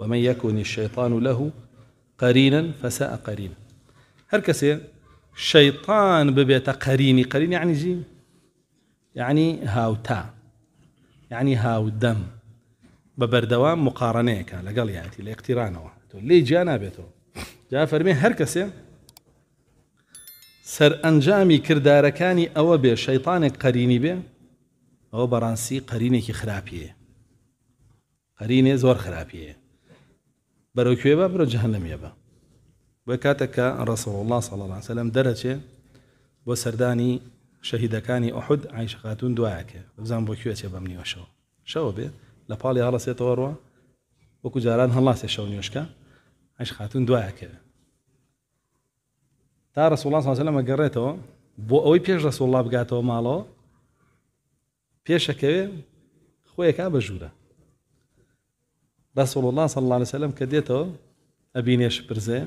ومن يكن الشيطان له قرينا فساء قرينا هر كسي شيطان ببيت قريني قرين يعني جيم يعني هاو تا يعني هاو دم ببردوام مقارنيك لقل ياتي يعني، لاقترانه لي جانا بيتو جا فرمي هر سر انجامي كرداركاني او بي شيطان قريني بي او برانسي قريني كي خرابيه قريني زور خرابيه بەرەو کوێبە برۆ جەهلەمیە بە بۆ کاتێککە ڕسەڵ الله سەڵ الله سەلم دەرەچێ بۆ سەردانی شەهیدەکانی ئۆحود عیشخاتون دوایەکێ بزان بۆ کوێچێ بەم نیوەشەوە شەوە بێ لە پاڵی هەڵەسێتەوە ڕوە وەکو جاران هەڵاستێ شەو نیێشکە عیش خاتون دوایەکێ تا ڕسوڵان ساسەلەمە گەڕێتەوە بۆ ئەوەی پێش ڕسوڵ الله بگاتەوە ماڵەوە پێشەکەوێ خۆیەکە بە ژوورە رسول الله صلى الله عليه وسلم كديته أبيني brze,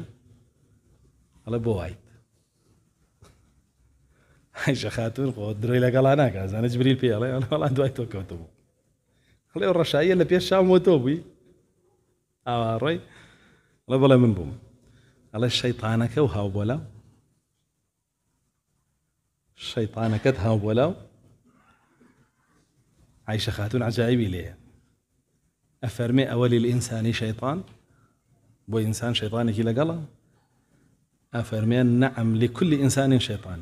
ali bo ajde. عائشة خاتون قدر إلى قال أنا كاز أنا جبريل بي الله أنا والله دوايت وكوتبو تبو الرشاية اللي بيش شام وتوبي أواري الله بلا من بوم الله الشيطانك وهاو بلا الشيطانك تهاو بلا عائشة خاتون عجائبي ليه افرمي اولي الانسان شيطان بو انسان شيطاني كي لقلا افرمي نعم لكل انسان شيطان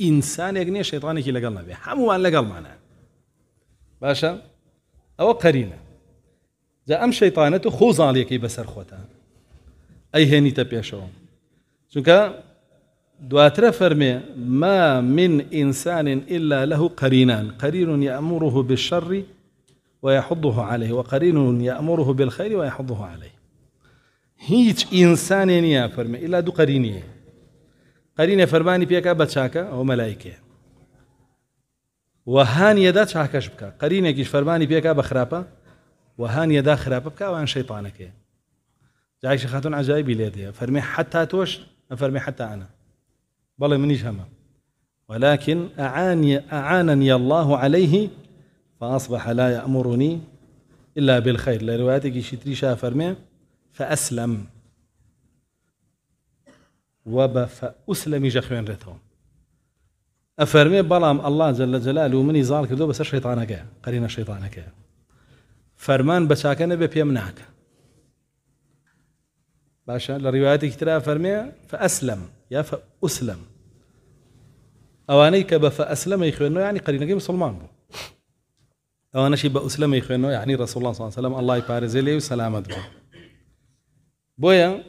انسان هیچ كي لقلا بي حمو ان لقل معنا باشا او قرينة جا شيطانة شەیطانەت و خۆزاڵیەکەی بەسەر خۆتە ئەی هێنیتە شو شوكا دواتر فرمي ما من انسان إلا له قرينان قرين يامره بالشر ويحضه عليه وقرين يأمره بالخير ويحضه عليه إنسان هیچ فرمي إلا دو ئیلا دوو فرماني قەرینە فەرمانی أو بە وهان يدا تشاكا شبكا قرين بکە فرماني فەرمانی پێکە بە خراپە وهانیەدا بكا بکوان شيطانك جایشی خاتون عجایبی لێ فرمي حتى توش تۆش فرمي حتى أنا بەڵێ منیش هەمە ولكن أعاني أعانني الله عليه فأصبح لا يأمرني إلا بالخير لروايتك شتري شافرمي فأسلم وب فأسلمي جخوين رتهم أفرمي بلام الله جل جلاله ومن يزال كردو بس شيطانك قرينا شيطانك فرمان نبي بيمنعك باشا لروايتك ترى فرمي فأسلم يا فأسلم أوانيك بفأسلم يخوينو يعني قرينك مسلمان بو انا ئەوانەشی يعني رسول الله صلى الله عليه وسلم الله يبارز لي وسلامه بوو بويا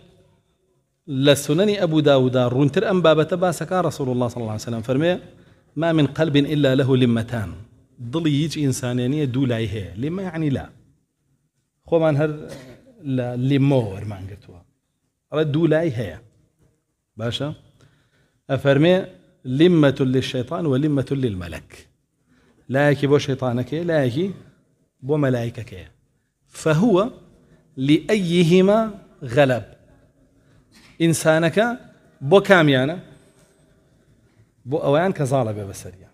لە ابو داود داودا ڕوونتر ئەم باب باسەکە رسول الله صلى الله عليه وسلم فرمي ما من قلب إلا له لمتان ضل يج انسان يعني لای لما يعني لا خو من هر لا لمور ما ئەڵە دوو لای هەیە باشە لمة للشيطان ولمة للملك لایەکی بۆ شەیتانەکەی لایەکی بۆ مەلایکەکەیە فەهوە لی ئەیهیمە غەلب ئینسانەکە بۆ کامیانە بۆ ئەویان کە زاڵە بێ بەسەریە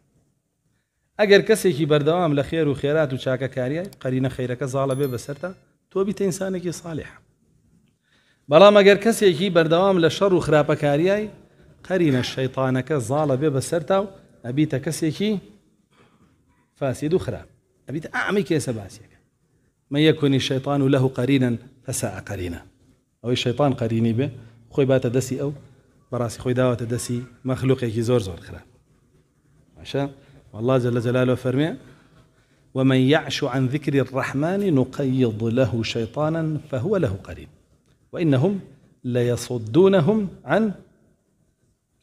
ئەگەر کەسێکی بەردەوام لە خێر و خێرات و چاکەکاریە قەرینە خەیرەکە زاڵە بێ بەسەرتا تۆ بیتە ئینسانێکی ساڵح بەڵام ئەگەر کەسێکی بەردەوام لە شەڕ و خراپەکاریای قەرینە شەیتانەکە زاڵە بێ بەسەرتا و ئەبیتە کەسێکی فاسد اخرى أبيت أعمي كيس باسيك من يكون الشيطان له قرينا فساء قرينا أو الشيطان قريني به خوي بات دسي أو براسي خوي داوة دسي مخلوقك زور زور خراب عشان والله جل جلاله فرمي ومن يعش عن ذكر الرحمن نقيض له شيطانا فهو له قرين وإنهم ليصدونهم عن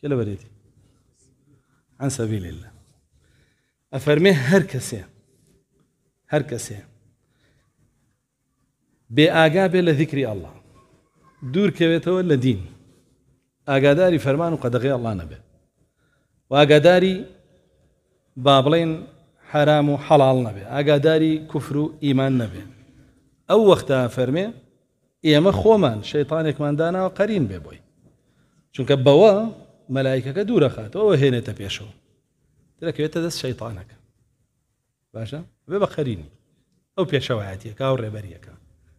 كلا بريدي عن سبيل الله ئەفەرمێ هەر کەسێ هەر کەسێ بێ ئاگا بێ لە ذیکری ئەله دوورکەوێتەوە لە دین ئاگاداری فەرمان و قەدەغی ئەڵا نەبێ واگاداری با بڵێن حرام و حەڵال نەبێ ئاگاداری کوفر و ئیمان نەبێ ئەو وەختە فەرمێ ئێمە خۆمان شەیتانێکمانداناوە قەرین بێ بۆی چونکە بەوە مەلایکەکە دوورەخاتەوە هێنێتە پێشەوە قلت لك يا تدس شيطانك باشا بابا خريني او بيشواتي او وري بريكا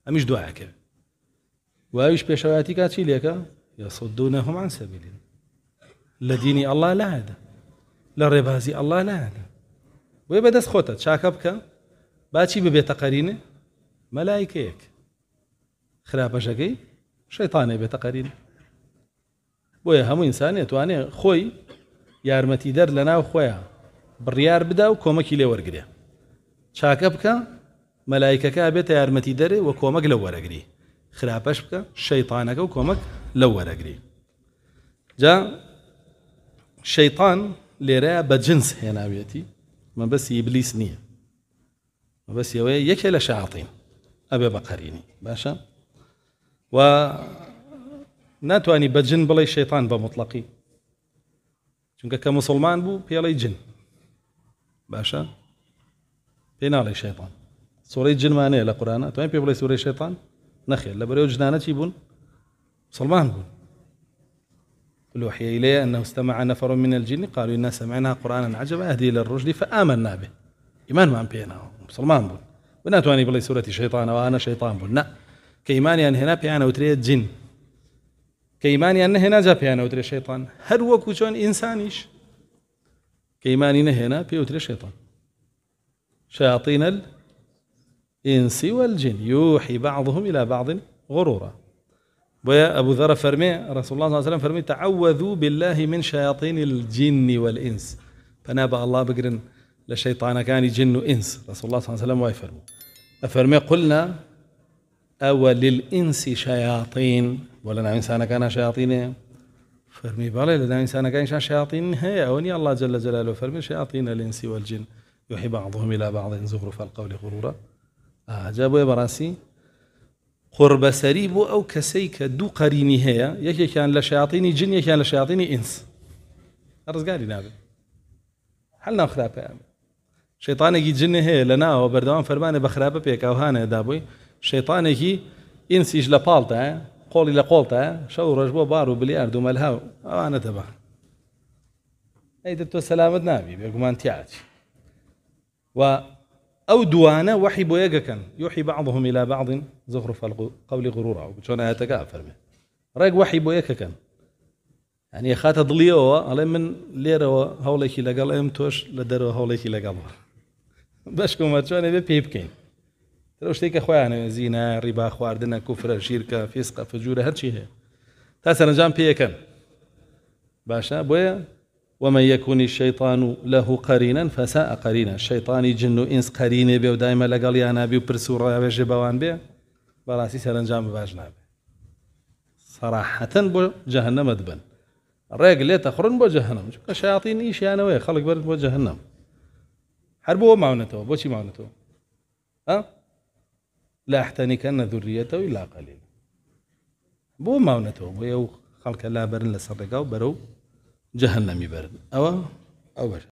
امش دعاك وايش بيشواتي كا تشي يصدونهم عن سبيل الله لديني الله لا هذا للربازي الله لا هذا ويبدس خوتت شاكبك باتشي ببيت قرينه ملائكيك خراب شكي شيطاني بيت قرينه بويا هم انسان يتواني خوي یارمەتی دەر لە ناو خۆیان بڕیار بدا و کۆمەکی لێ وەرگێ چاکە بکە مەلایکەکە بێتە یارمەتی دەرێ و کۆمەک لە وەرەگری خراپەش بکە شەیتانەکە و کۆمەک لە وەرەگری جا شەیتان لێرەیە بە جنس هێناویەتی مەبەسی ئیبلیس نییە مەبەس ئەوەیە یەکێ لە شعاتین ئەبێ بە قەرینی باشە و ناتانی بەجن بڵێ شەیتان بە مطلقی چونکە کە مسلمان بوو جن باشا پێ ناڵی شێطان جن جنمانەیە لە القرآن تو پێ بڵی سورة شێطان نەخێت لا بەرەو جنانە چی بوون مسلمان بون الوحي إلي أنه استمع نفر من الجن قالوا إنا سمعنا قرآنا عجبا أهدي إلى الرشد فآمنا به إيمان ما بينا مسلمان بون ونا أني بلي سورة شيطان وأنا شيطان بون لا كإيماني يعني هنا بيانا وتريد جن کە ئیمانیان نەهێناجا الشيطان هل هو وەکو چۆن ئینسانیش كيماني ئیمانی في پێوترێ شێطان شياطين الإنس والجن يوحي بعضهم إلى بعض غرورا بويا أبو ذر فرمي رسول الله صلى الله عليه وسلم فرمي تعوذوا بالله من شياطين الجن والإنس فنابا الله بقرن لشيطان كان جن وإنس رسول الله صلى الله عليه وسلم وايفرمو أفرمي قلنا للإنس شياطين ولنا انسان كان شياطين فرمي بالله لنا انسان كان شياطين هي اوني الله جل جلاله فرمي شياطين الانس والجن يوحي بعضهم الى بعض زخرف القول غرورا آه جابوا براسي قرب سريب او كسيك دو قريني هي يكي كان لشياطين جن يكي كان لشياطين انس ارزقالي نابي حلنا خرابه شيطان يجي جن هي لنا وبردوان فرمان بخرابه بيك او هانه دابوي شەیتانێکی ئینسیش لە پاڵتە قۆڵی لە قۆڵتە شەو ڕۆژ بۆ بار و بلیارد و مەلها و ئەوانە دەبا ئەیدە تۆ سەلامت نابی بێگومان تیاچ و ئەو دوانە وحی بۆ یەکەکەن بعضهم إلى بعض زخرف القول غرورا و چۆن ئاەتەکە فەرمێ ڕێک وحی بۆ یەکەکەن ئەنی خاتە دڵیەوە ئەڵێ من لێرەوە هەوڵێکی لا ئەم تۆش لە دەرەوە هەوڵێکی لا بەشکمە چۆنێ بێ بيبكين تر او شتێکە خۆیانێ زینا ڕیبا خواردنە کوفرە شیرکە فیسق فجورە هەرچی هەیە تا سەرنجام پێیەکەن باشە بۆیە ومن يكون الشيطان له قرينا فساء قرينا الشيطان جن انس قرينه بيو دائما لقال يا نبي برسو را بيجي بوان بي براسي سرنجام باجنا صراحة بو جهنم ادبن ريق لي تخرن بو جهنم شوك الشياطين ايش يعني وي خلق برد بو جهنم حربو معونته بو شي معونته ها أه؟ لاحتەنیکە نەذوریەتەوە لا قەلین بۆ ماونەتەوە بۆ ئێو خەڵکە لابرن خلق لا برن لسرقه وبرو جهنم يبرد او او